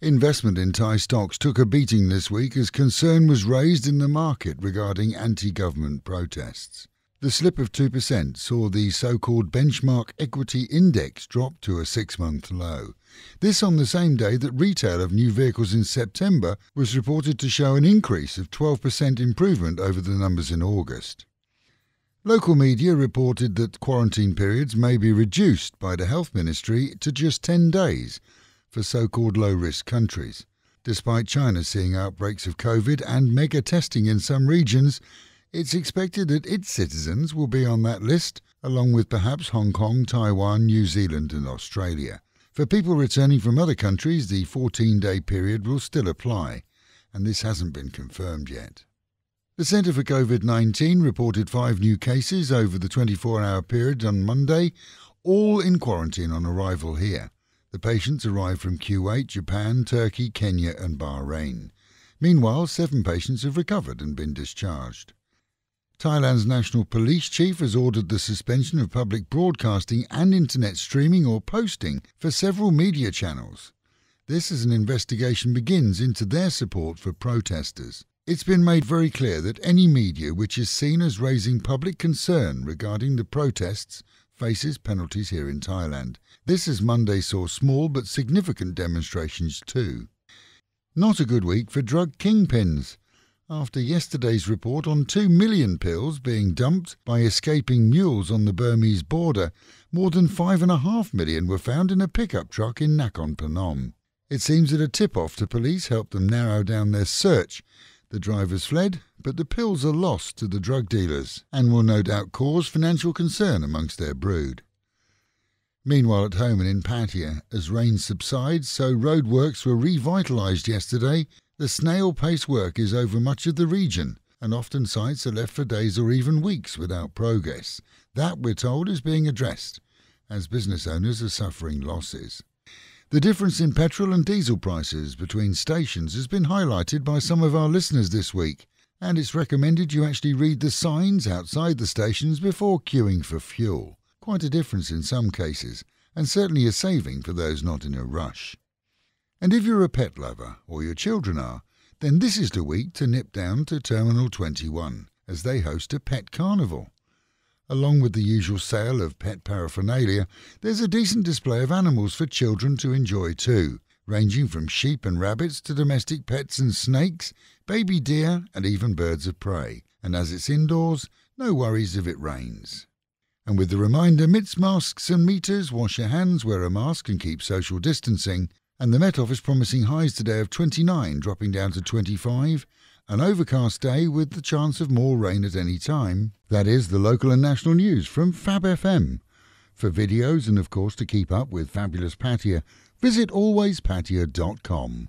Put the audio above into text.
Investment in Thai stocks took a beating this week as concern was raised in the market regarding anti government protests. The slip of 2% saw the so called benchmark equity index drop to a six month low. This on the same day that retail of new vehicles in September was reported to show an increase of 12% improvement over the numbers in August. Local media reported that quarantine periods may be reduced by the Health Ministry to just 10 days for so called low risk countries. Despite China seeing outbreaks of COVID and mega testing in some regions, it's expected that its citizens will be on that list, along with perhaps Hong Kong, Taiwan, New Zealand, and Australia. For people returning from other countries, the 14 day period will still apply, and this hasn't been confirmed yet. The Centre for COVID 19 reported five new cases over the 24 hour period on Monday, all in quarantine on arrival here. The patients arrived from Kuwait, Japan, Turkey, Kenya, and Bahrain. Meanwhile, seven patients have recovered and been discharged. Thailand's national police chief has ordered the suspension of public broadcasting and internet streaming or posting for several media channels. This as an investigation begins into their support for protesters. It's been made very clear that any media which is seen as raising public concern regarding the protests faces penalties here in Thailand. This, as Monday saw small but significant demonstrations too. Not a good week for drug kingpins. After yesterday's report on 2 million pills being dumped by escaping mules on the Burmese border, more than 5.5 million were found in a pickup truck in Nakhon Phnom. It seems that a tip off to police helped them narrow down their search, the drivers fled, but the pills are lost to the drug dealers and will no doubt cause financial concern amongst their brood. Meanwhile, at home and in Patia, as rain subsides, so roadworks were revitalised yesterday. The snail pace work is over much of the region, and often sites are left for days or even weeks without progress. That, we're told, is being addressed, as business owners are suffering losses. The difference in petrol and diesel prices between stations has been highlighted by some of our listeners this week, and it's recommended you actually read the signs outside the stations before queuing for fuel. Quite a difference in some cases, and certainly a saving for those not in a rush. And if you're a pet lover, or your children are, then this is the week to nip down to Terminal 21, as they host a pet carnival. Along with the usual sale of pet paraphernalia, there's a decent display of animals for children to enjoy too, ranging from sheep and rabbits to domestic pets and snakes, baby deer, and even birds of prey. And as it's indoors, no worries if it rains. And with the reminder masks, masks and meters, wash your hands, wear a mask, and keep social distancing. And the Met Office promising highs today of 29, dropping down to 25, an overcast day with the chance of more rain at any time. That is the local and national news from Fab FM. For videos and of course to keep up with Fabulous Patia, visit alwayspatia.com.